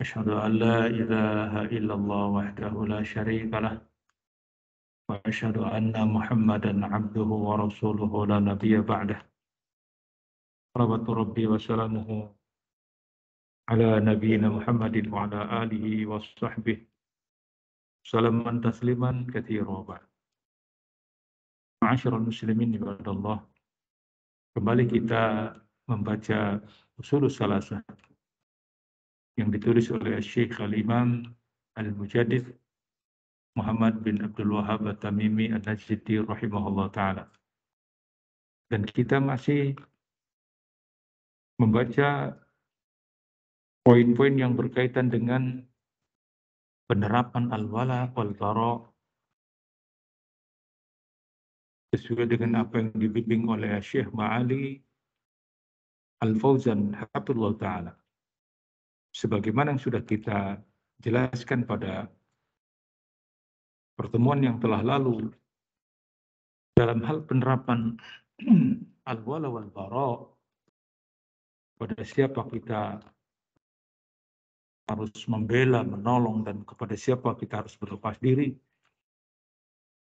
أشهد أن لا إله إلا الله وحده لا شريك له وأشهد أن محمدا عبده ورسوله لا نبي بعده صلوات ربي وسلامه على نبينا محمد وعلى آله وصحبه سلاما تسليما كثيرا بعد معاشر المسلمين عباد الله kembali kita membaca usul salasah yang ditulis oleh Syekh Al-Imam Al-Mujaddid Muhammad bin Abdul Wahab At-Tamimi Al najdi rahimahullah taala. Dan kita masih membaca poin-poin yang berkaitan dengan penerapan al-wala wal bara sesuai dengan apa yang dibimbing oleh Syekh Ma'ali Al-Fauzan Habibullah Ta'ala sebagaimana yang sudah kita jelaskan pada pertemuan yang telah lalu dalam hal penerapan al-wala wal bara pada siapa kita harus membela, menolong dan kepada siapa kita harus berlepas diri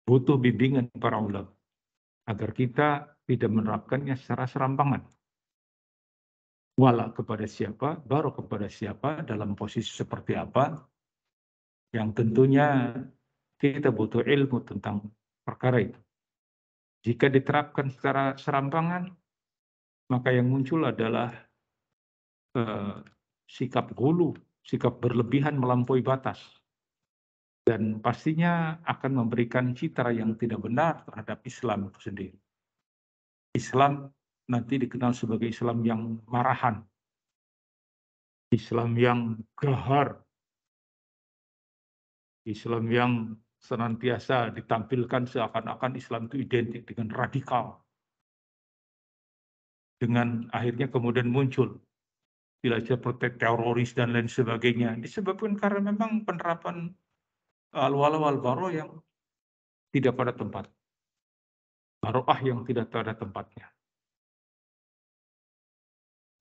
butuh bimbingan para ulama agar kita tidak menerapkannya secara serampangan wala kepada siapa, baru kepada siapa, dalam posisi seperti apa, yang tentunya kita butuh ilmu tentang perkara itu. Jika diterapkan secara serampangan, maka yang muncul adalah eh, sikap gulu, sikap berlebihan melampaui batas. Dan pastinya akan memberikan citra yang tidak benar terhadap Islam itu sendiri. Islam nanti dikenal sebagai Islam yang marahan, Islam yang gahar, Islam yang senantiasa ditampilkan seakan-akan Islam itu identik dengan radikal. Dengan akhirnya kemudian muncul wilayah protek teroris dan lain sebagainya. Disebabkan karena memang penerapan eh, al-wala wal baro yang tidak pada tempat. Baroah yang tidak pada tempatnya.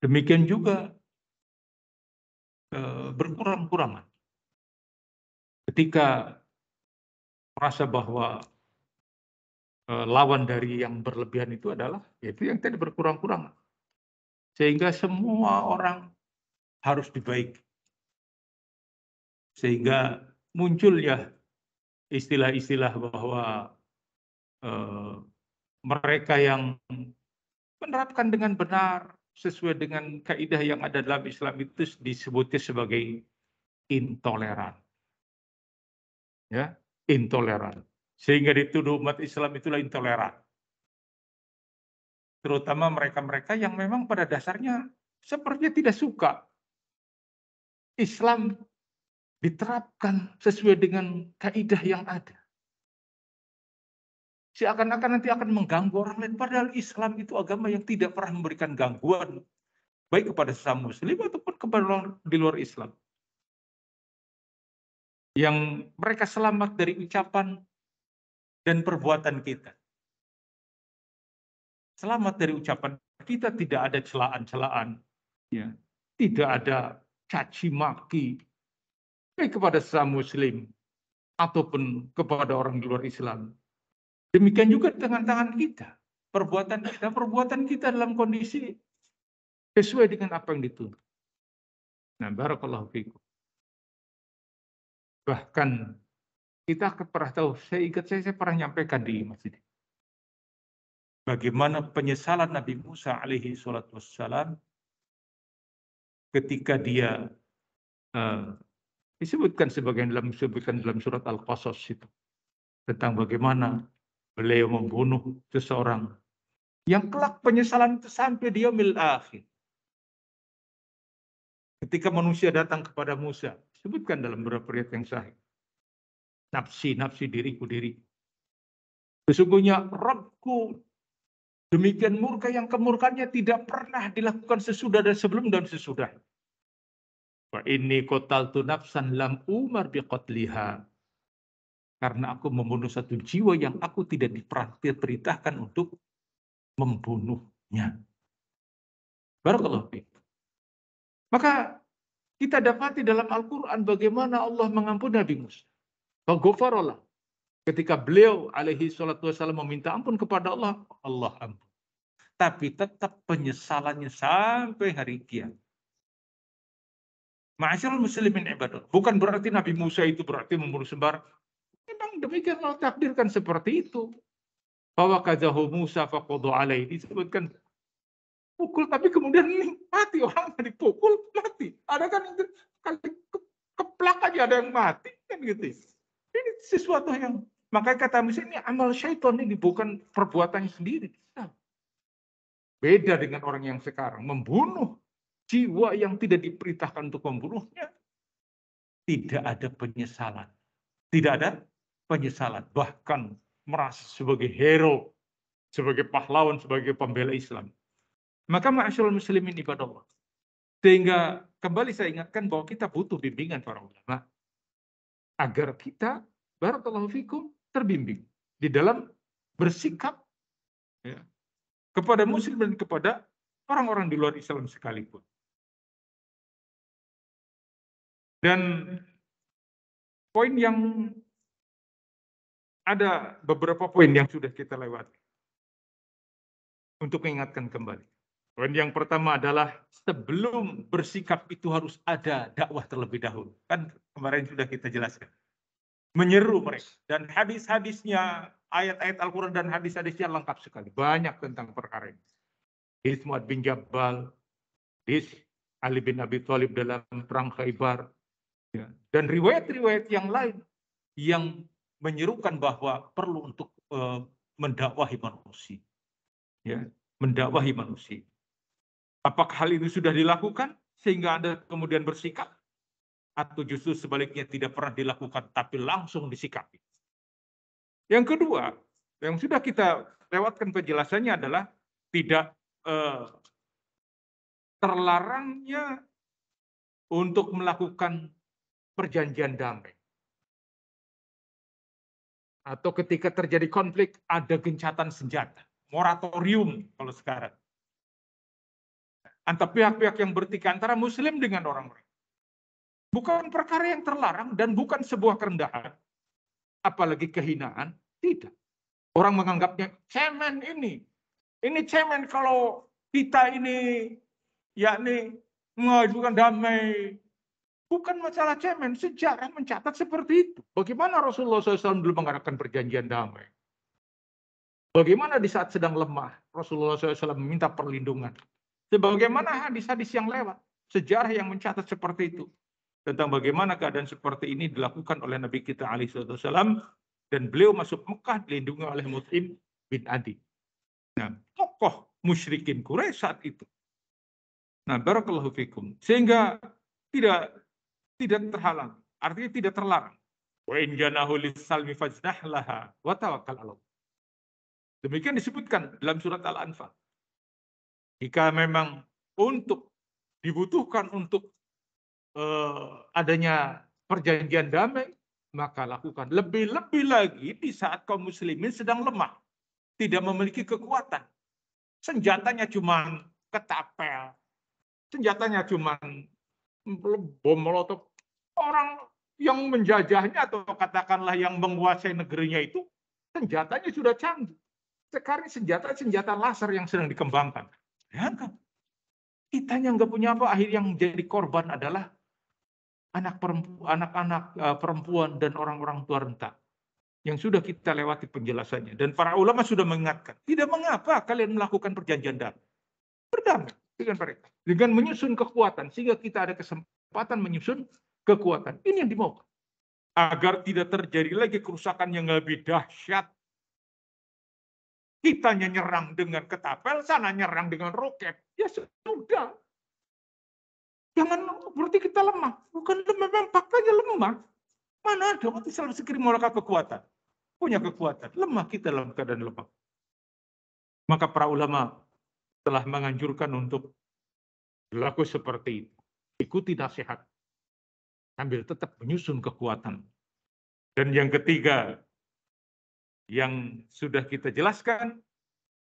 Demikian juga eh, berkurang-kurangan. Ketika merasa bahwa eh, lawan dari yang berlebihan itu adalah yaitu yang tadi berkurang-kurangan. Sehingga semua orang harus dibaik. Sehingga muncul ya istilah-istilah bahwa eh, mereka yang menerapkan dengan benar sesuai dengan kaidah yang ada dalam Islam itu disebutnya sebagai intoleran. Ya, intoleran. Sehingga dituduh umat Islam itulah intoleran. Terutama mereka-mereka yang memang pada dasarnya sepertinya tidak suka Islam diterapkan sesuai dengan kaidah yang ada seakan-akan nanti akan mengganggu orang lain. Padahal Islam itu agama yang tidak pernah memberikan gangguan baik kepada sesama muslim ataupun kepada orang di luar Islam. Yang mereka selamat dari ucapan dan perbuatan kita. Selamat dari ucapan kita tidak ada celaan-celaan, ya. tidak ada caci maki baik kepada sesama muslim ataupun kepada orang di luar Islam Demikian juga dengan tangan kita. Perbuatan kita, perbuatan kita dalam kondisi sesuai dengan apa yang dituntut. Nah, barakallahu fikum. Bahkan kita pernah tahu, saya ingat saya, saya pernah nyampaikan di masjid. Bagaimana penyesalan Nabi Musa alaihi salat wassalam ketika dia uh, disebutkan sebagian dalam disebutkan dalam surat Al-Qasas itu tentang bagaimana beliau membunuh seseorang yang kelak penyesalan itu sampai dia mil akhir. Ketika manusia datang kepada Musa, sebutkan dalam beberapa ayat yang sahih. Nafsi, nafsi diriku, diriku. Sesungguhnya Rabku demikian murka yang kemurkannya tidak pernah dilakukan sesudah dan sebelum dan sesudah. Wa kotal tu nafsan lam umar biqatliha karena aku membunuh satu jiwa yang aku tidak diperintahkan untuk membunuhnya. Barakallahu fiik. Maka kita dapati dalam Al-Quran bagaimana Allah mengampuni Nabi Musa. Fagofarola. Ketika beliau alaihi salatu wassalam meminta ampun kepada Allah, Allah ampun. Tapi tetap penyesalannya sampai hari kiamat. Ma'asyarul muslimin ibadah. Bukan berarti Nabi Musa itu berarti membunuh sembar demikian Allah takdirkan seperti itu. bahwa Fawakadahu Musa faqadu alaih. Disebutkan pukul, tapi kemudian mati. Orang dipukul, mati. Ada kan yang kali keplak aja ada yang mati. kan gitu. Ya. Ini sesuatu yang, maka kata misalnya ini amal syaitan ini bukan perbuatan sendiri. Nah, beda dengan orang yang sekarang. Membunuh jiwa yang tidak diperintahkan untuk membunuhnya. Tidak ada penyesalan. Tidak ada penyesalan, bahkan merasa sebagai hero, sebagai pahlawan, sebagai pembela Islam. Maka Muslim muslimin ibadah Allah. Sehingga kembali saya ingatkan bahwa kita butuh bimbingan para ulama agar kita barakallahu fikum terbimbing di dalam bersikap ya, kepada muslim dan kepada orang-orang di luar Islam sekalipun. Dan poin yang ada beberapa poin yang sudah kita lewati untuk mengingatkan kembali. Poin yang pertama adalah sebelum bersikap itu harus ada dakwah terlebih dahulu. Kan kemarin sudah kita jelaskan. Menyeru mereka. Dan hadis-hadisnya, ayat-ayat Al-Quran dan hadis-hadisnya lengkap sekali. Banyak tentang perkara ini. Hadis Muad bin Jabal, hadis Ali bin Abi Thalib dalam perang Khaybar, ya. dan riwayat-riwayat yang lain yang menyerukan bahwa perlu untuk eh, mendakwahi manusia. Ya, mendakwahi manusia. Apakah hal ini sudah dilakukan sehingga Anda kemudian bersikap? Atau justru sebaliknya tidak pernah dilakukan tapi langsung disikapi? Yang kedua, yang sudah kita lewatkan penjelasannya adalah tidak eh, terlarangnya untuk melakukan perjanjian damai atau ketika terjadi konflik ada gencatan senjata, moratorium kalau sekarang. Antara pihak-pihak yang bertikai antara muslim dengan orang lain Bukan perkara yang terlarang dan bukan sebuah kerendahan. Apalagi kehinaan, tidak. Orang menganggapnya cemen ini. Ini cemen kalau kita ini yakni mengajukan damai Bukan masalah cemen, sejarah mencatat seperti itu. Bagaimana Rasulullah SAW dulu mengadakan perjanjian damai? Bagaimana di saat sedang lemah, Rasulullah SAW meminta perlindungan? Sebagaimana hadis-hadis yang lewat, sejarah yang mencatat seperti itu. Tentang bagaimana keadaan seperti ini dilakukan oleh Nabi kita Ali alaihissalam dan beliau masuk Mekah dilindungi oleh Mut'im bin Adi. Nah, tokoh musyrikin Quraisy saat itu. Nah, barakallahu fikum. Sehingga tidak tidak terhalang, artinya tidak terlarang. Wa in janahu lisalmi laha wa tawakkal 'ala Demikian disebutkan dalam surat Al-Anfal. Jika memang untuk dibutuhkan untuk uh, adanya perjanjian damai, maka lakukan. Lebih-lebih lagi di saat kaum muslimin sedang lemah, tidak memiliki kekuatan. Senjatanya cuma ketapel, senjatanya cuma bom molotov orang yang menjajahnya atau katakanlah yang menguasai negerinya itu senjatanya sudah canggih. Sekarang senjata-senjata laser yang sedang dikembangkan. Bayangkan. Kita yang nggak punya apa, akhir yang menjadi korban adalah anak perempuan, anak-anak e, perempuan dan orang-orang tua renta yang sudah kita lewati penjelasannya dan para ulama sudah mengingatkan tidak mengapa kalian melakukan perjanjian damai berdamai dengan mereka dengan menyusun kekuatan sehingga kita ada kesempatan menyusun kekuatan. Ini yang dimohon Agar tidak terjadi lagi kerusakan yang lebih dahsyat. Kitanya nyerang dengan ketapel, sana nyerang dengan roket. Ya sudah. Jangan berarti kita lemah. Bukan lemah, memang faktanya lemah. Mana ada waktu selalu sekiri mereka kekuatan. Punya kekuatan. Lemah kita dalam keadaan lemah. Maka para ulama telah menganjurkan untuk berlaku seperti itu. Ikuti nasihat sambil tetap menyusun kekuatan. Dan yang ketiga, yang sudah kita jelaskan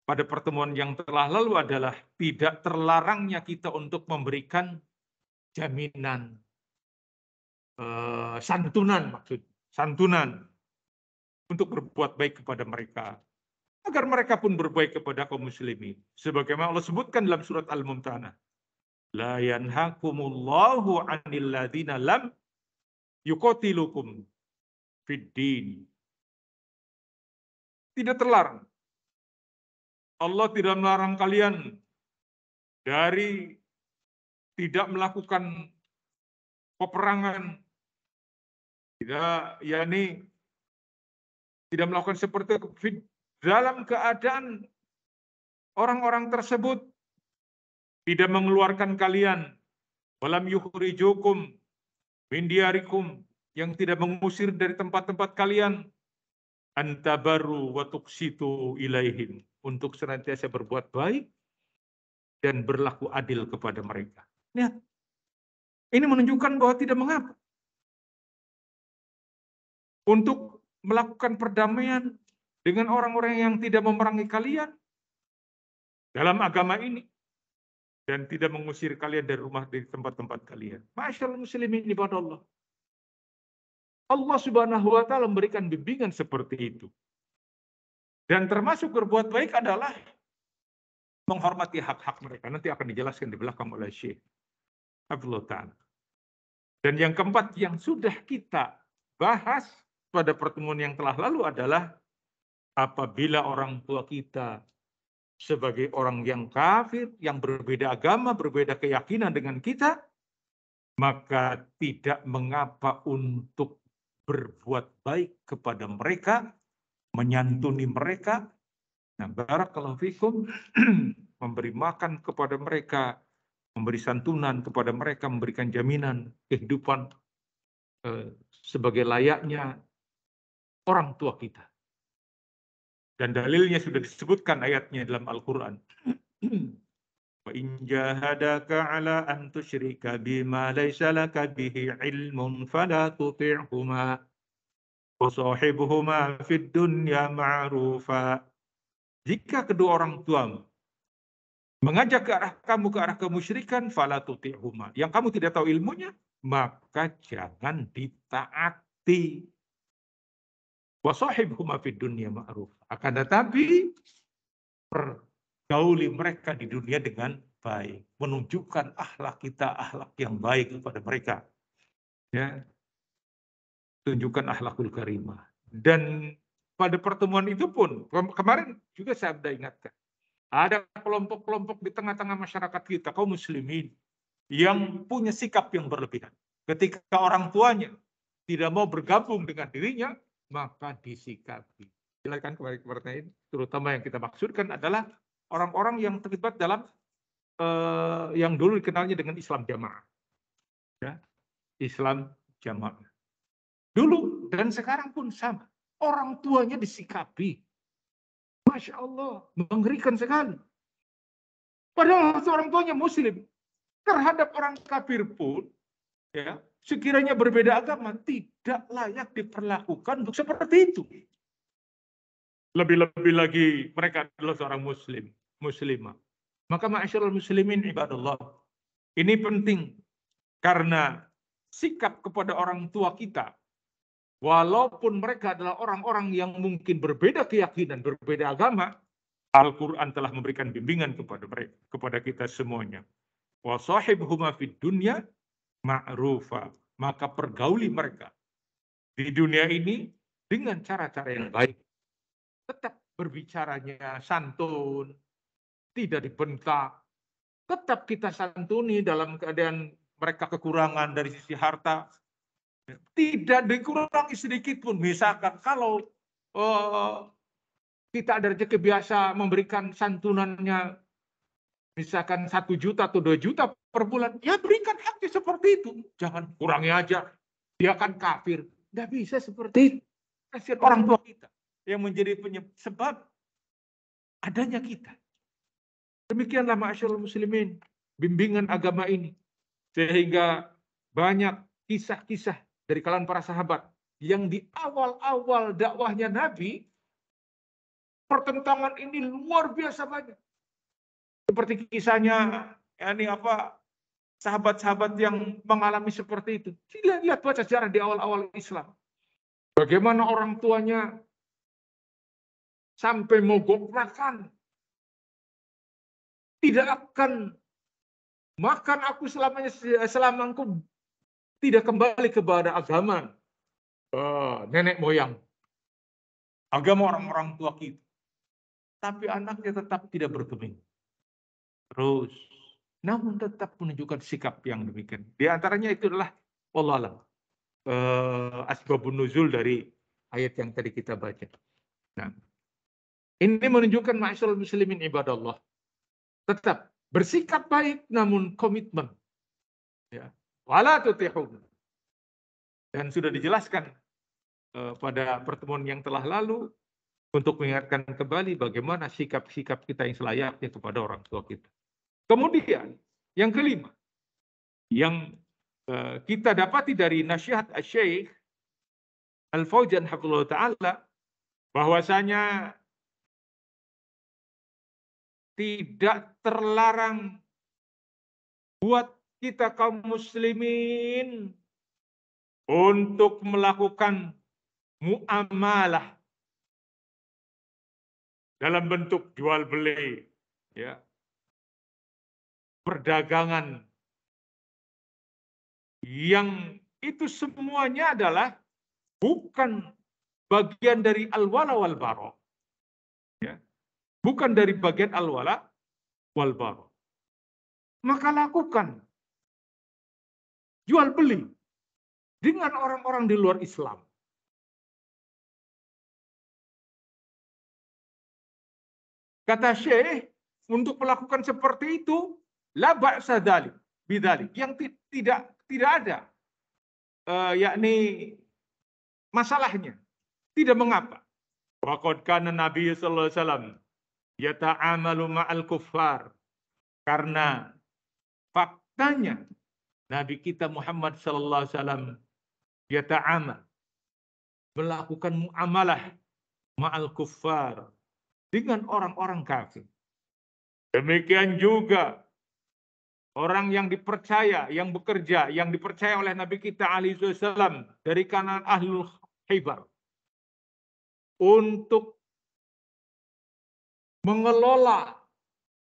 pada pertemuan yang telah lalu adalah tidak terlarangnya kita untuk memberikan jaminan eh, santunan maksud santunan untuk berbuat baik kepada mereka agar mereka pun berbaik kepada kaum muslimin sebagaimana Allah sebutkan dalam surat Al-Mumtahanah la yanhakumullahu 'anil ladzina lam yukotilukum fiddin. Tidak terlarang. Allah tidak melarang kalian dari tidak melakukan peperangan, tidak yakni tidak melakukan seperti dalam keadaan orang-orang tersebut tidak mengeluarkan kalian dalam yukhrijukum Bindiarikum yang tidak mengusir dari tempat-tempat kalian. Antabaru wa situ ilaihim. Untuk senantiasa berbuat baik dan berlaku adil kepada mereka. Lihat. Ini menunjukkan bahwa tidak mengapa. Untuk melakukan perdamaian dengan orang-orang yang tidak memerangi kalian dalam agama ini dan tidak mengusir kalian dari rumah dari tempat-tempat kalian. Masyaallah muslimin ibadah Allah. Allah Subhanahu wa taala memberikan bimbingan seperti itu. Dan termasuk berbuat baik adalah menghormati hak-hak mereka. Nanti akan dijelaskan di belakang oleh Syekh Abdullah Ta'ala. Dan yang keempat yang sudah kita bahas pada pertemuan yang telah lalu adalah apabila orang tua kita sebagai orang yang kafir, yang berbeda agama, berbeda keyakinan dengan kita, maka tidak mengapa untuk berbuat baik kepada mereka, menyantuni mereka, nah barakallahu fikum, memberi makan kepada mereka, memberi santunan kepada mereka, memberikan jaminan kehidupan eh, sebagai layaknya orang tua kita. Dan dalilnya sudah disebutkan ayatnya dalam Al-Quran. Wa in jahadaka ala an tusyrika bima laysa laka bihi ilmun fala tuti'huma wa sahibhuma fid dunya ma'rufa. Jika kedua orang tuamu mengajak ke arah kamu ke arah kemusyrikan fala tuti'huma. Yang kamu tidak tahu ilmunya, maka jangan ditaati. Wa sahibhuma fid dunya ma'rufa akan tetapi pergauli mereka di dunia dengan baik, menunjukkan ahlak kita ahlak yang baik kepada mereka. Ya. Tunjukkan ahlakul karimah. Dan pada pertemuan itu pun kemarin juga saya sudah ingatkan. Ada kelompok-kelompok di tengah-tengah masyarakat kita kaum muslimin yang punya sikap yang berlebihan. Ketika orang tuanya tidak mau bergabung dengan dirinya, maka disikapi jelaskan kepada partner terutama yang kita maksudkan adalah orang-orang yang terlibat dalam eh, yang dulu dikenalnya dengan Islam jamaah. Ya, Islam jamaah. Dulu dan sekarang pun sama. Orang tuanya disikapi. Masya Allah, mengerikan sekali. Padahal seorang tuanya muslim. Terhadap orang kafir pun, ya sekiranya berbeda agama, tidak layak diperlakukan untuk seperti itu. Lebih-lebih lagi mereka adalah seorang muslim, muslimah. Maka ma'asyarul muslimin ibadallah. Ini penting karena sikap kepada orang tua kita walaupun mereka adalah orang-orang yang mungkin berbeda keyakinan, berbeda agama, Al-Quran telah memberikan bimbingan kepada mereka, kepada kita semuanya. Wa sahibhuma fid dunya ma'rufa. Maka pergauli mereka di dunia ini dengan cara-cara yang baik tetap berbicaranya santun, tidak dibentak, tetap kita santuni dalam keadaan mereka kekurangan dari sisi harta, tidak dikurangi sedikit pun. Misalkan kalau uh, kita ada rezeki biasa memberikan santunannya misalkan satu juta atau dua juta per bulan, ya berikan haknya seperti itu. Jangan kurangi aja. Dia akan kafir. Nggak bisa seperti itu. Kasihan orang tua kita yang menjadi penyebab adanya kita. Demikianlah ma'asyarul muslimin bimbingan agama ini. Sehingga banyak kisah-kisah dari kalangan para sahabat yang di awal-awal dakwahnya Nabi, pertentangan ini luar biasa banyak. Seperti kisahnya ini apa sahabat-sahabat yang mengalami seperti itu. Lihat, lihat baca sejarah di awal-awal Islam. Bagaimana orang tuanya sampai mogok makan. Tidak akan makan aku selamanya selama aku tidak kembali kepada agama uh, nenek moyang. Agama orang-orang tua kita. Tapi anaknya tetap tidak bergeming. Terus. Namun tetap menunjukkan sikap yang demikian. Di antaranya itu adalah Allah alam. Uh, asbabun nuzul dari ayat yang tadi kita baca. Nah, ini menunjukkan ma'asyurul muslimin ibadah Allah. Tetap bersikap baik namun komitmen. Ya. Wala tutihun. Dan sudah dijelaskan eh, pada pertemuan yang telah lalu untuk mengingatkan kembali bagaimana sikap-sikap kita yang selayaknya kepada orang tua kita. Kemudian yang kelima yang eh, kita dapati dari nasihat Syekh al fujan Hafizullah Ta'ala bahwasanya tidak terlarang buat kita kaum muslimin untuk melakukan muamalah dalam bentuk jual beli ya perdagangan yang itu semuanya adalah bukan bagian dari al-wala wal baro. Ya bukan dari bagian al-wala wal baro Maka lakukan jual beli dengan orang-orang di luar Islam. Kata Syekh, untuk melakukan seperti itu, labak sadali, bidali, yang tidak tidak ada, uh, yakni masalahnya, tidak mengapa. Waktu karena Nabi Sallallahu Alaihi Wasallam yata'amalu ma'al kuffar. Karena faktanya Nabi kita Muhammad sallallahu alaihi wasallam yata'amal melakukan muamalah ma'al kuffar dengan orang-orang kafir. Demikian juga orang yang dipercaya, yang bekerja, yang dipercaya oleh Nabi kita alaihi wasallam dari kanan ahlul khaybar untuk mengelola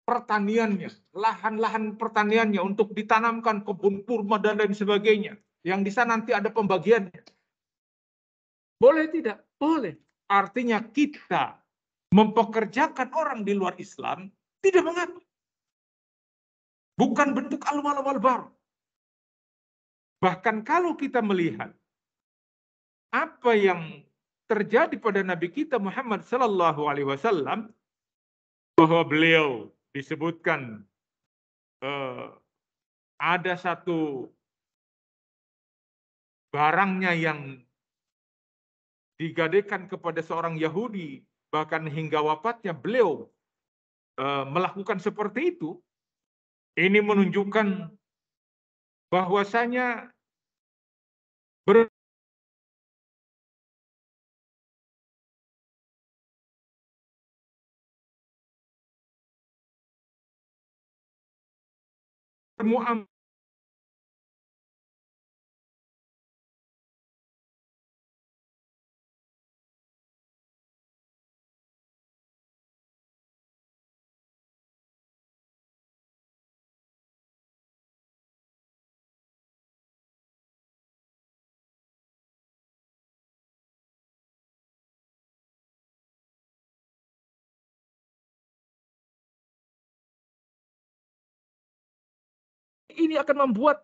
pertaniannya, lahan-lahan pertaniannya untuk ditanamkan kebun kurma dan lain sebagainya. Yang di sana nanti ada pembagiannya. Boleh tidak? Boleh. Artinya kita mempekerjakan orang di luar Islam tidak mengapa. Bukan bentuk alwal walbar. baru. Bahkan kalau kita melihat apa yang terjadi pada Nabi kita Muhammad Sallallahu Alaihi Wasallam, bahwa beliau disebutkan eh, ada satu barangnya yang digadekan kepada seorang Yahudi bahkan hingga wafatnya beliau eh, melakukan seperti itu ini menunjukkan bahwasanya ber مؤامرة ini akan membuat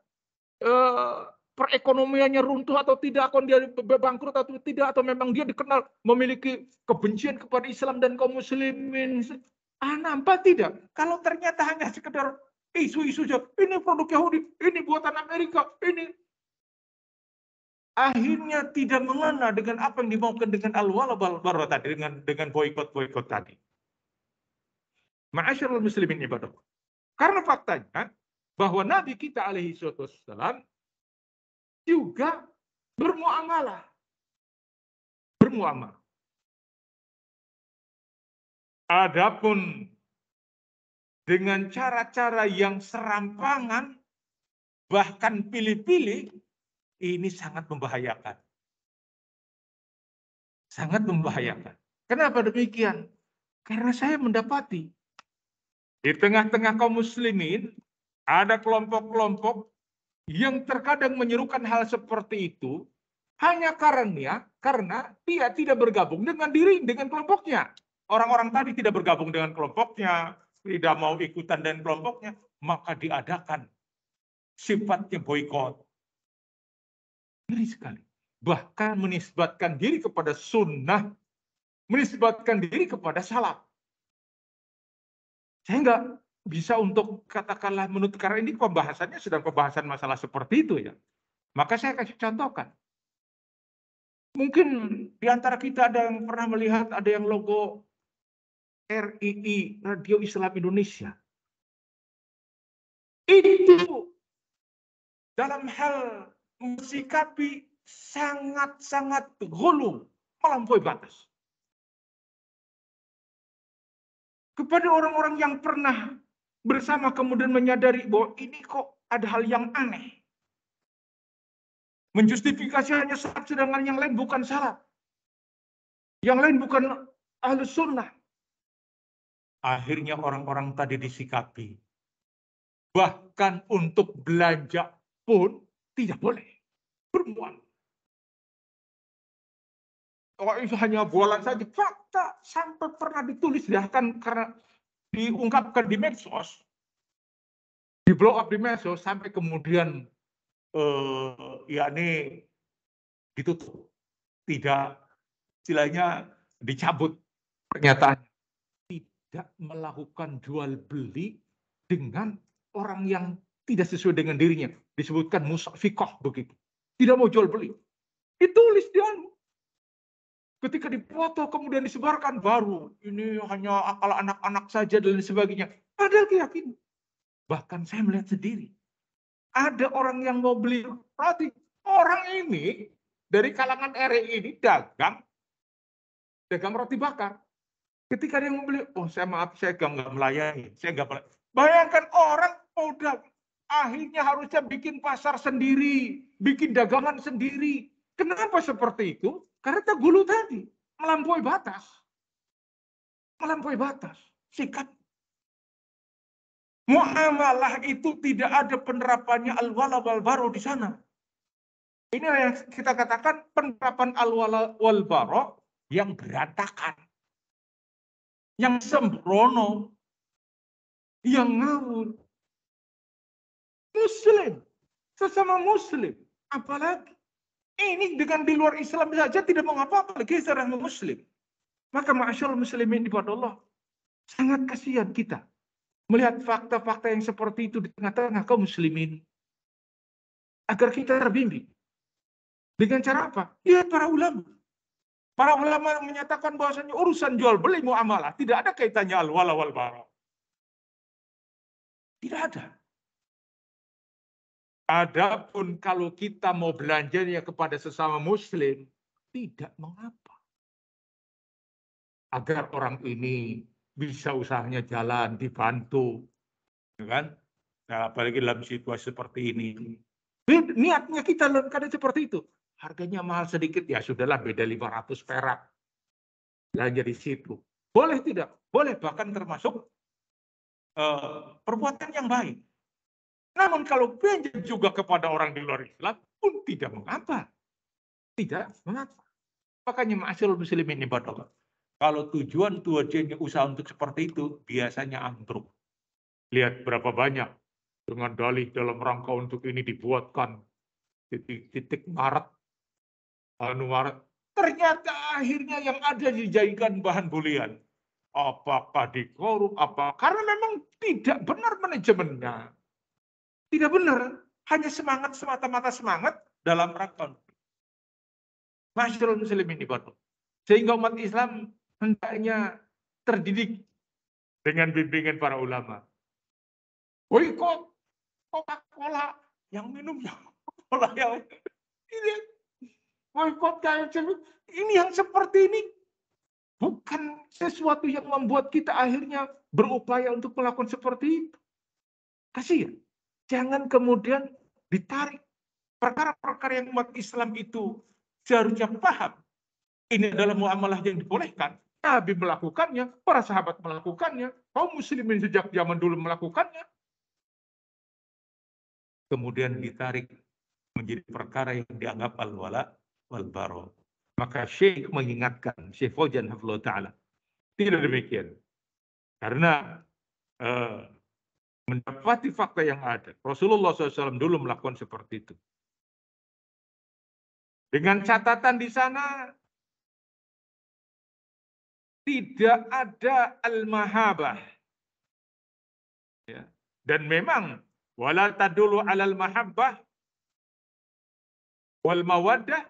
uh, perekonomiannya runtuh atau tidak, akan dia bangkrut atau tidak, atau memang dia dikenal memiliki kebencian kepada Islam dan kaum muslimin. Ah, nampak tidak? Kalau ternyata hanya sekedar isu-isu saja, ini produk Yahudi, ini buatan Amerika, ini akhirnya tidak mengena dengan apa yang dimaukan dengan al-wala baro tadi dengan dengan boykot boykot tadi. Ma'asyarul muslimin ibadah. Karena faktanya bahwa Nabi kita alaihi wassalam juga bermuamalah. Bermuamalah. Adapun dengan cara-cara yang serampangan, bahkan pilih-pilih, ini sangat membahayakan. Sangat membahayakan. Kenapa demikian? Karena saya mendapati di tengah-tengah kaum muslimin ada kelompok-kelompok yang terkadang menyerukan hal seperti itu hanya karena karena dia tidak bergabung dengan diri dengan kelompoknya. Orang-orang tadi tidak bergabung dengan kelompoknya, tidak mau ikutan dan kelompoknya, maka diadakan sifatnya boykot. Ngeri sekali. Bahkan menisbatkan diri kepada sunnah, menisbatkan diri kepada salat. Saya nggak bisa untuk katakanlah menurut karena ini pembahasannya sedang pembahasan masalah seperti itu ya. Maka saya kasih contohkan. Mungkin di antara kita ada yang pernah melihat ada yang logo RII Radio Islam Indonesia. Itu dalam hal mensikapi sangat-sangat gulung melampaui batas. Kepada orang-orang yang pernah bersama kemudian menyadari bahwa ini kok ada hal yang aneh. Menjustifikasi hanya syarat sedangkan yang lain bukan salah, Yang lain bukan ahli sunnah. Akhirnya orang-orang tadi disikapi. Bahkan untuk belanja pun tidak boleh. Perempuan. Oh itu hanya bualan saja, fakta sampai pernah ditulis bahkan karena diungkapkan di medsos, di blow up di medsos sampai kemudian eh, yakni ditutup, tidak istilahnya dicabut pernyataan tidak melakukan jual beli dengan orang yang tidak sesuai dengan dirinya disebutkan musafikoh begitu tidak mau jual beli ditulis di anu ketika dipoto kemudian disebarkan baru ini hanya akal anak-anak saja dan sebagainya. ada keyakinan. Bahkan saya melihat sendiri ada orang yang mau beli roti. Orang ini dari kalangan RI ini dagang dagang roti bakar. Ketika dia mau beli, oh saya maaf saya gak, gak melayani, saya gak melayani. Bayangkan orang mau dagang, akhirnya harusnya bikin pasar sendiri, bikin dagangan sendiri. Kenapa seperti itu? Karena gulu tadi, melampaui batas. Melampaui batas, sikat. Muamalah itu tidak ada penerapannya al-wala wal baro di sana. Ini yang kita katakan penerapan al-wala wal baro yang berantakan. Yang sembrono. Yang ngawur. Muslim. Sesama muslim. Apalagi Eh, ini dengan di luar Islam saja tidak mengapa apalagi seorang muslim. Maka masyarakat muslimin dibuat Allah. Sangat kasihan kita. Melihat fakta-fakta yang seperti itu di tengah-tengah kaum muslimin. Agar kita terbimbing. Dengan cara apa? Lihat ya, para ulama. Para ulama menyatakan bahwasanya urusan jual beli muamalah tidak ada kaitannya al wala wal bara. Tidak ada. Adapun kalau kita mau belanjanya kepada sesama muslim, tidak mengapa. Agar orang ini bisa usahanya jalan, dibantu. Ya kan? Nah, apalagi dalam situasi seperti ini. Niatnya kita dalam seperti itu. Harganya mahal sedikit, ya sudahlah beda 500 perak. Belanja di situ. Boleh tidak? Boleh, bahkan termasuk uh, perbuatan yang baik namun kalau pinjam juga kepada orang di luar Islam pun tidak mengapa. Tidak mengapa. Makanya ma'asyil ini ibadah. Kalau tujuan tujuannya usaha untuk seperti itu, biasanya ambruk. Lihat berapa banyak dengan dalih dalam rangka untuk ini dibuatkan titik-titik Maret, anu Maret. Ternyata akhirnya yang ada dijadikan bahan bulian. Apakah dikorup, apa? Karena memang tidak benar manajemennya tidak benar. Hanya semangat, semata-mata semangat dalam rakon Masyarakat muslim ini bodoh. Sehingga umat Islam hendaknya terdidik dengan bimbingan para ulama. kok Coca-Cola yang minum ya yang ini boikot kayak ini yang seperti ini bukan sesuatu yang membuat kita akhirnya berupaya untuk melakukan seperti itu. Kasihan jangan kemudian ditarik perkara-perkara yang umat Islam itu seharusnya paham. Ini adalah muamalah yang dibolehkan. Nabi melakukannya, para sahabat melakukannya, kaum muslimin sejak zaman dulu melakukannya. Kemudian ditarik menjadi perkara yang dianggap al-wala wal-baro. Maka Syekh mengingatkan, Syekh Fauzan Hafizullah Ta'ala. Tidak demikian. Karena uh, mendapati fakta yang ada. Rasulullah SAW dulu melakukan seperti itu. Dengan catatan di sana, tidak ada al-mahabah. Ya. Dan memang, wala tadulu alal mahabbah wal mawaddah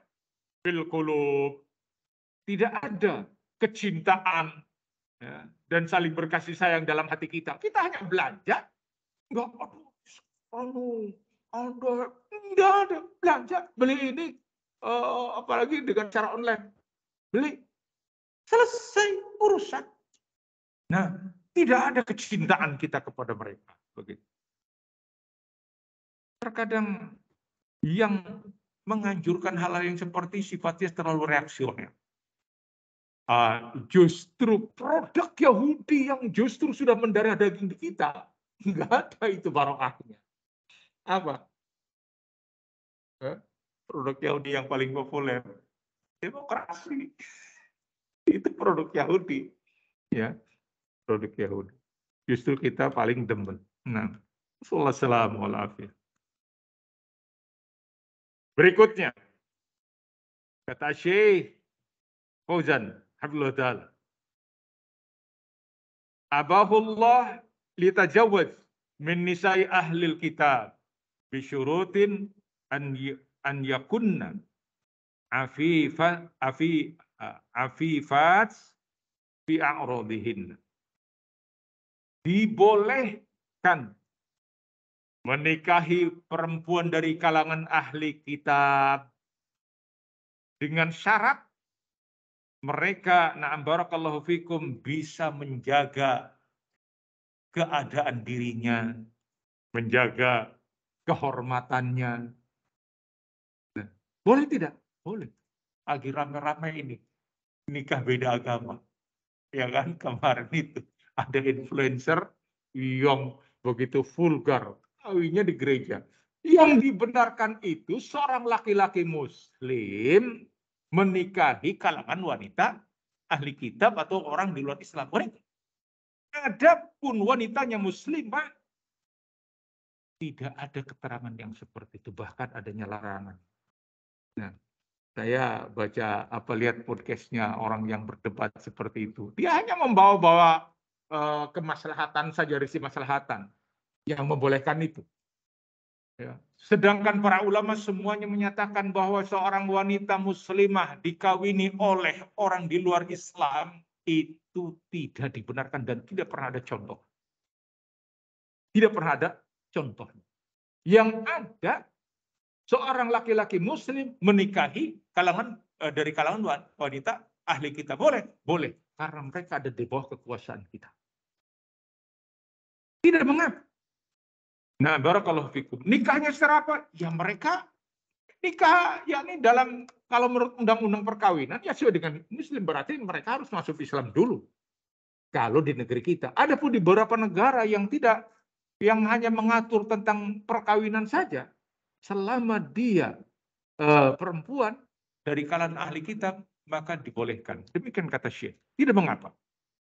fil kulub. Tidak ada kecintaan ya, dan saling berkasih sayang dalam hati kita. Kita hanya belanja nggak aduh anu ada nggak ada belanja beli ini uh, apalagi dengan cara online beli selesai urusan nah tidak ada kecintaan kita kepada mereka begitu terkadang yang menganjurkan hal-hal yang seperti sifatnya terlalu reaksioner. Uh, ah, justru produk Yahudi yang justru sudah mendarah daging di kita Enggak ada itu barokahnya. Apa? Huh? Produk Yahudi yang paling populer. Demokrasi. itu produk Yahudi. Ya, produk Yahudi. Justru kita paling demen. Nah, Assalamualaikum Berikutnya, kata Syekh Fauzan Abdullah Ta'ala. Abahullah litajawaz min nisa'i ahli kitab bisyurutin an an yakunna afifa afi afifat fi a'radihin dibolehkan menikahi perempuan dari kalangan ahli kitab dengan syarat mereka na'am barakallahu fikum bisa menjaga keadaan dirinya, menjaga kehormatannya. Nah, boleh tidak? Boleh. Lagi rame-rame ini, nikah beda agama. Ya kan, kemarin itu ada influencer yang begitu vulgar, awinya di gereja. Yang dibenarkan itu seorang laki-laki muslim menikahi kalangan wanita ahli kitab atau orang di luar Islam. Boleh? Adapun wanitanya muslimah tidak ada keterangan yang seperti itu bahkan adanya larangan. Nah, saya baca apa lihat podcastnya orang yang berdebat seperti itu. Dia hanya membawa-bawa uh, kemaslahatan saja risi maslahatan yang membolehkan itu. Ya. Sedangkan para ulama semuanya menyatakan bahwa seorang wanita muslimah dikawini oleh orang di luar Islam itu tidak dibenarkan dan tidak pernah ada contoh. Tidak pernah ada contohnya. Yang ada seorang laki-laki muslim menikahi kalangan eh, dari kalangan wanita ahli kita boleh, boleh karena mereka ada di bawah kekuasaan kita. Tidak mengapa. Nah, barakallahu fikum. Nikahnya secara apa? Ya mereka nikah yakni dalam kalau menurut undang-undang perkawinan ya sesuai dengan muslim berarti mereka harus masuk Islam dulu. Kalau di negeri kita, ada pun di beberapa negara yang tidak yang hanya mengatur tentang perkawinan saja, selama dia e, perempuan dari kalangan ahli kitab maka dibolehkan. Demikian kata Syekh. Tidak mengapa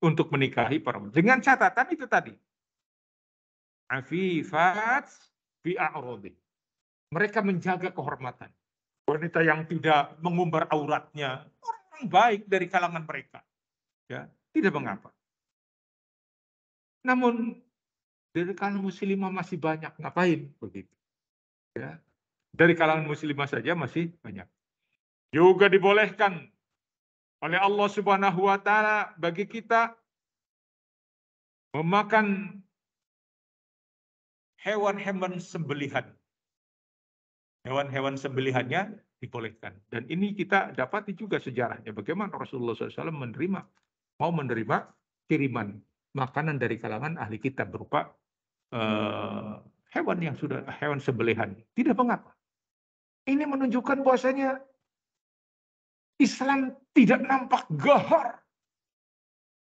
untuk menikahi perempuan dengan catatan itu tadi. Afifat fi a'rodi. Mereka menjaga kehormatan. Wanita yang tidak mengumbar auratnya, orang baik dari kalangan mereka. Ya, tidak mengapa. Namun dari kalangan muslimah masih banyak ngapain begitu. Ya. Dari kalangan muslimah saja masih banyak. Juga dibolehkan oleh Allah Subhanahu wa taala bagi kita memakan hewan-hewan sembelihan hewan-hewan sembelihannya dibolehkan. Dan ini kita dapati juga sejarahnya bagaimana Rasulullah SAW menerima mau menerima kiriman makanan dari kalangan ahli kitab berupa uh, hewan yang sudah hewan sembelihan. Tidak mengapa. Ini menunjukkan bahwasanya Islam tidak nampak gahar.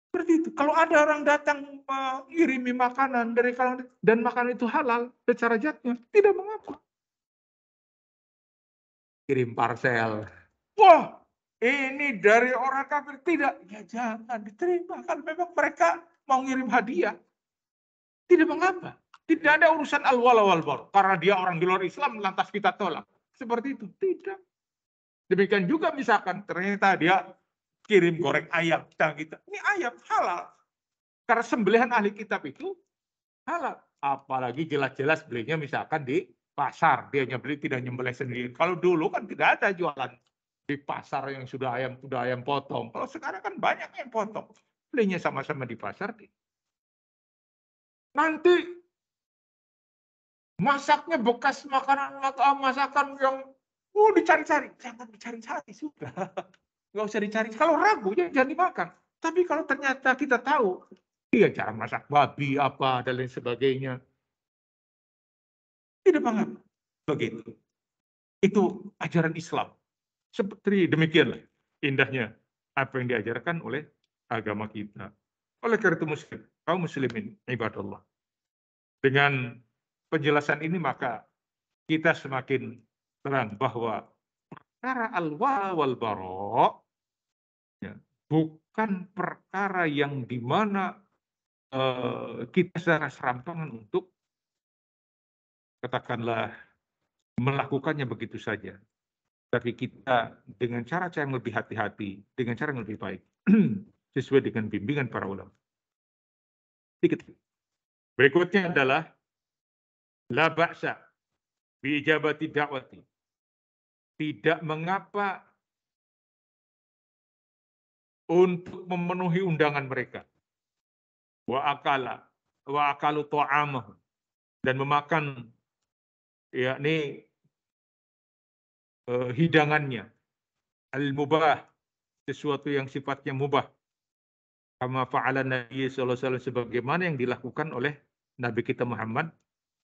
Seperti itu. Kalau ada orang datang mengirimi makanan dari kalangan dan makanan itu halal secara jatuhnya, tidak mengapa kirim parcel. Wah, ini dari orang kafir. Tidak, ya jangan diterima. Kan memang mereka mau ngirim hadiah. Tidak mengapa. Tidak ada urusan al-wala wal -bar. Karena dia orang di luar Islam, lantas kita tolak. Seperti itu. Tidak. Demikian juga misalkan ternyata dia kirim goreng ayam. Kita, nah, gitu. kita. Ini ayam halal. Karena sembelihan ahli kitab itu halal. Apalagi jelas-jelas belinya misalkan di pasar dia nyembeli tidak nyembelih sendiri kalau dulu kan tidak ada jualan di pasar yang sudah ayam sudah ayam potong kalau sekarang kan banyak yang potong belinya sama-sama di pasar nanti masaknya bekas makanan masakan yang oh dicari-cari jangan dicari-cari sudah nggak usah dicari kalau ragu ya jangan dimakan tapi kalau ternyata kita tahu iya cara masak babi apa dan lain sebagainya tidak hangat. Begitu. Itu ajaran Islam. Seperti demikianlah indahnya apa yang diajarkan oleh agama kita. Oleh karena itu muslim, kaum muslimin, ibadallah. Dengan penjelasan ini maka kita semakin terang bahwa perkara al wal barok ya, bukan perkara yang dimana uh, eh, kita secara serampangan untuk katakanlah melakukannya begitu saja. Tapi kita dengan cara cara yang lebih hati-hati, dengan cara yang lebih baik, sesuai dengan bimbingan para ulama. Sedikit. Berikutnya adalah la baksa bijabati dakwati. Tidak mengapa untuk memenuhi undangan mereka. Wa akala wa akalu dan memakan yakni eh, hidangannya al-mubah sesuatu yang sifatnya mubah sama fa'ala Nabi sallallahu alaihi sebagaimana yang dilakukan oleh Nabi kita Muhammad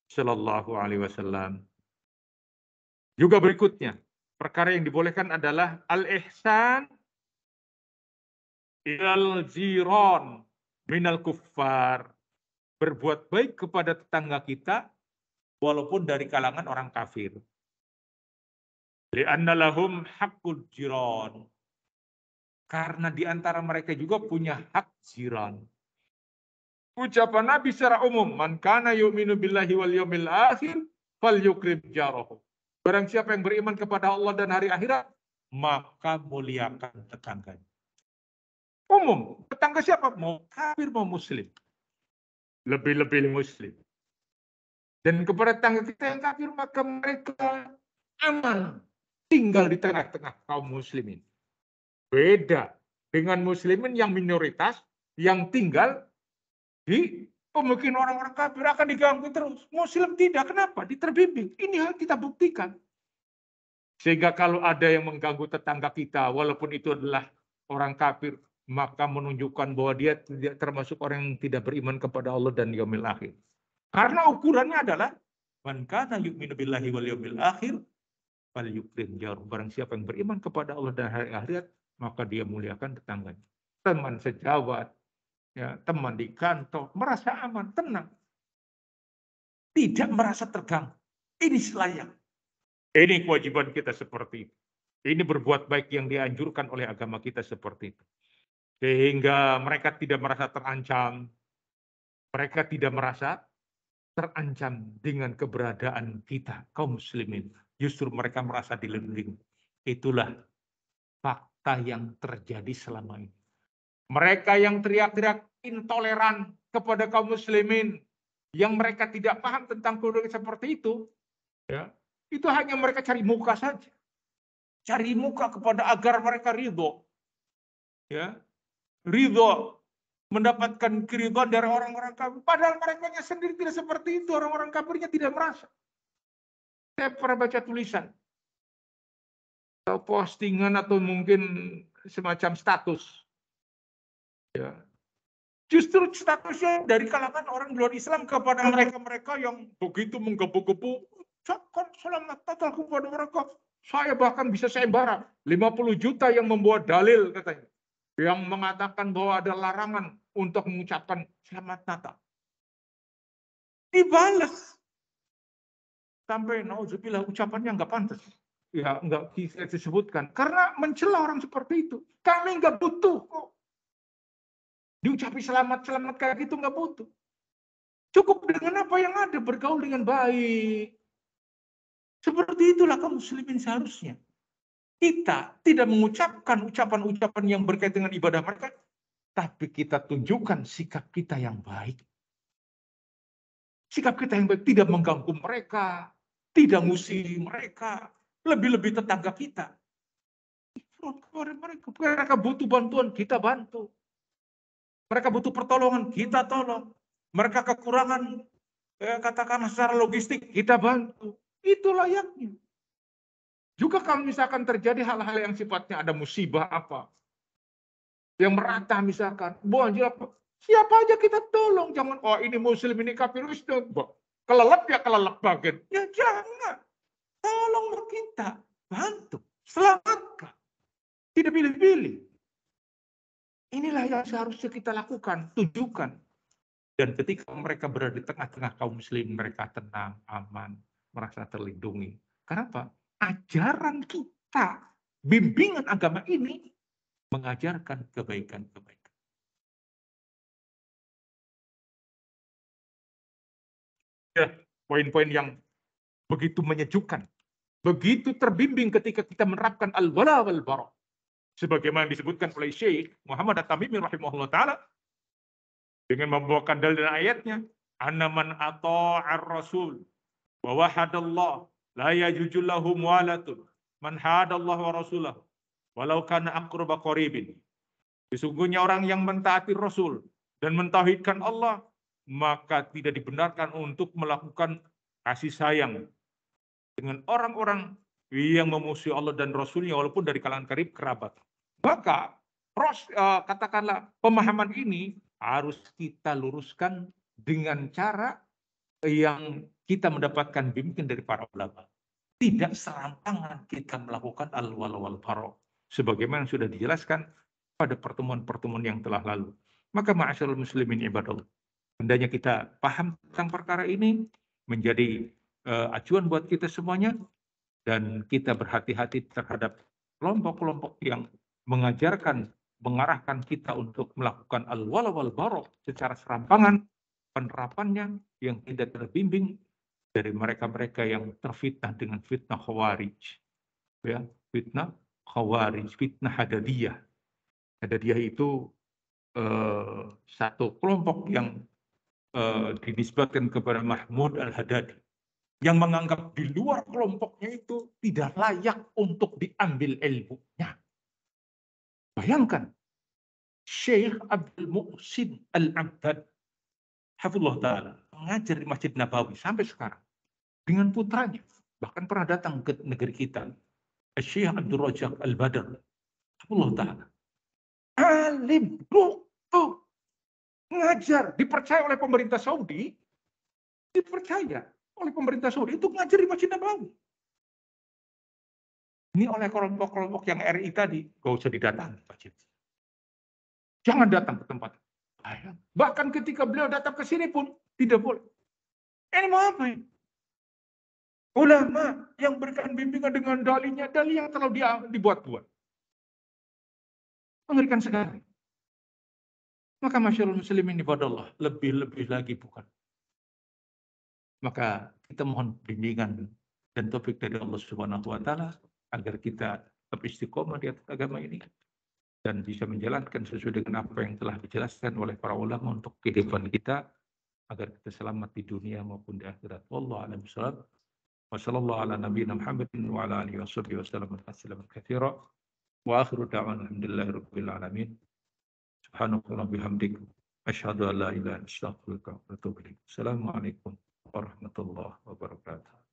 sallallahu alaihi wasallam. Juga berikutnya, perkara yang dibolehkan adalah al-ihsan ilal ziron minal kuffar. Berbuat baik kepada tetangga kita walaupun dari kalangan orang kafir. Li'annalahum hakul jiran, Karena di antara mereka juga punya hak jiran. Ucapan Nabi secara umum, man kana yu'minu billahi wal yawmil akhir fal yukrim jarahu. Barang siapa yang beriman kepada Allah dan hari akhirat, maka muliakan tetangganya. Umum, tetangga siapa? Mau kafir, mau muslim. Lebih-lebih muslim. Dan kepada tangga kita yang kafir, maka mereka aman tinggal di tengah-tengah kaum muslimin. Beda dengan muslimin yang minoritas, yang tinggal di pemukiman orang-orang kafir akan diganggu terus. Muslim tidak, kenapa? Diterbimbing. Ini yang kita buktikan. Sehingga kalau ada yang mengganggu tetangga kita, walaupun itu adalah orang kafir, maka menunjukkan bahwa dia tidak termasuk orang yang tidak beriman kepada Allah dan yaumil akhir. Karena ukurannya adalah man kana yu'minu billahi wal yawmil akhir fal yukrim jar. Barang siapa yang beriman kepada Allah dan hari akhirat, maka dia muliakan tetangganya. Teman sejawat, ya, teman di kantor, merasa aman, tenang. Tidak merasa terganggu. Ini selayak. Ini kewajiban kita seperti itu. Ini berbuat baik yang dianjurkan oleh agama kita seperti itu. Sehingga mereka tidak merasa terancam. Mereka tidak merasa terancam dengan keberadaan kita kaum muslimin. Justru mereka merasa dilindungi. Itulah fakta yang terjadi selama ini. Mereka yang teriak-teriak intoleran kepada kaum muslimin yang mereka tidak paham tentang kedudukan seperti itu, ya, itu hanya mereka cari muka saja. Cari muka kepada agar mereka ridho. Ya. Ridho mendapatkan keriduan dari orang-orang kafir. Padahal mereka sendiri tidak seperti itu. Orang-orang kafirnya tidak merasa. Saya pernah baca tulisan. Atau postingan atau mungkin semacam status. Ya. Justru statusnya dari kalangan orang luar Islam kepada mereka-mereka yang begitu menggebu-gebu. selamat total kepada mereka. Saya bahkan bisa saya Lima 50 juta yang membuat dalil katanya yang mengatakan bahwa ada larangan untuk mengucapkan selamat Natal. Dibalas. Sampai nauzubillah ucapannya nggak pantas. Ya nggak bisa disebutkan. Karena mencela orang seperti itu. Kami nggak butuh kok. Diucapi selamat-selamat kayak gitu nggak butuh. Cukup dengan apa yang ada, bergaul dengan baik. Seperti itulah kaum muslimin seharusnya kita tidak mengucapkan ucapan-ucapan yang berkait dengan ibadah mereka, tapi kita tunjukkan sikap kita yang baik. Sikap kita yang baik tidak mengganggu mereka, tidak ngusir mereka, lebih-lebih tetangga kita. Mereka, mereka butuh bantuan, kita bantu. Mereka butuh pertolongan, kita tolong. Mereka kekurangan, eh, katakanlah secara logistik, kita bantu. Itu layaknya. Juga kalau misalkan terjadi hal-hal yang sifatnya ada musibah apa, yang merata misalkan, buang Siapa aja kita tolong, jangan oh ini muslim ini kafir kelelep ya kelelep bagian. Ya jangan, tolong kita, bantu, selamatkan, tidak pilih-pilih. Inilah yang seharusnya kita lakukan, tujukan. Dan ketika mereka berada di tengah-tengah kaum muslim, mereka tenang, aman, merasa terlindungi. Kenapa? ajaran kita, bimbingan agama ini mengajarkan kebaikan-kebaikan. Ya, poin-poin yang begitu menyejukkan, begitu terbimbing ketika kita menerapkan al-wala wal bara. Sebagaimana disebutkan oleh Syekh Muhammad At-Tamimi rahimahullah taala dengan membawakan dalil dan ayatnya, anaman atau ar-rasul wa Allah. La yajujullahu mualatun man hadallahu wa rasulahu walau kana aqraba qaribin. Sesungguhnya orang yang mentaati Rasul dan mentauhidkan Allah, maka tidak dibenarkan untuk melakukan kasih sayang dengan orang-orang yang memusuhi Allah dan Rasulnya walaupun dari kalangan karib kerabat. Maka pros, eh, katakanlah pemahaman ini harus kita luruskan dengan cara yang hmm. kita mendapatkan bimbingan dari para ulama. Tidak serampangan kita melakukan al-wal wal faro. Sebagaimana sudah dijelaskan pada pertemuan-pertemuan yang telah lalu. Maka ma'asyarul muslimin ibadah. Hendaknya kita paham tentang perkara ini, menjadi uh, acuan buat kita semuanya, dan kita berhati-hati terhadap kelompok-kelompok yang mengajarkan, mengarahkan kita untuk melakukan al-wal wal barok secara serampangan, penerapannya yang tidak terbimbing dari mereka-mereka yang terfitnah dengan fitnah khawarij. Ya, fitnah khawarij, fitnah hadadiyah. Hadadiyah itu eh, satu kelompok yang eh, dinisbatkan kepada Mahmud al-Hadadi yang menganggap di luar kelompoknya itu tidak layak untuk diambil ilmunya. Bayangkan, Syekh Abdul Muhsin Al-Abdad, Hafullah Ta'ala, mengajar di Masjid Nabawi sampai sekarang dengan putranya bahkan pernah datang ke negeri kita Syekh Abdul Rajak Al Badr Allah taala alim dokter ngajar dipercaya oleh pemerintah Saudi dipercaya oleh pemerintah Saudi itu ngajar di Masjid Nabawi ini oleh kelompok-kelompok yang RI tadi gak usah didatangi Masjid jangan datang ke tempat bahkan ketika beliau datang ke sini pun tidak boleh. Ilmu apa Ulama yang berikan bimbingan dengan dalinya, dali yang terlalu dibuat-buat. Mengerikan sekali. Maka masyarakat ini pada Allah lebih-lebih lagi bukan. Maka kita mohon bimbingan dan topik dari Allah Subhanahu wa taala agar kita tetap istiqomah di atas agama ini dan bisa menjalankan sesuai dengan apa yang telah dijelaskan oleh para ulama untuk kehidupan kita agar kita selamat di dunia maupun di akhirat. Wallahu a'lam bishawab. وصلى الله على نبينا محمد وعلى اله وصحبه وسلم تسليما كثيرا واخر دعوانا الحمد لله رب العالمين سبحانك اللهم وبحمدك اشهد ان لا اله الا انت استغفرك واتوب اليك السلام عليكم ورحمه الله وبركاته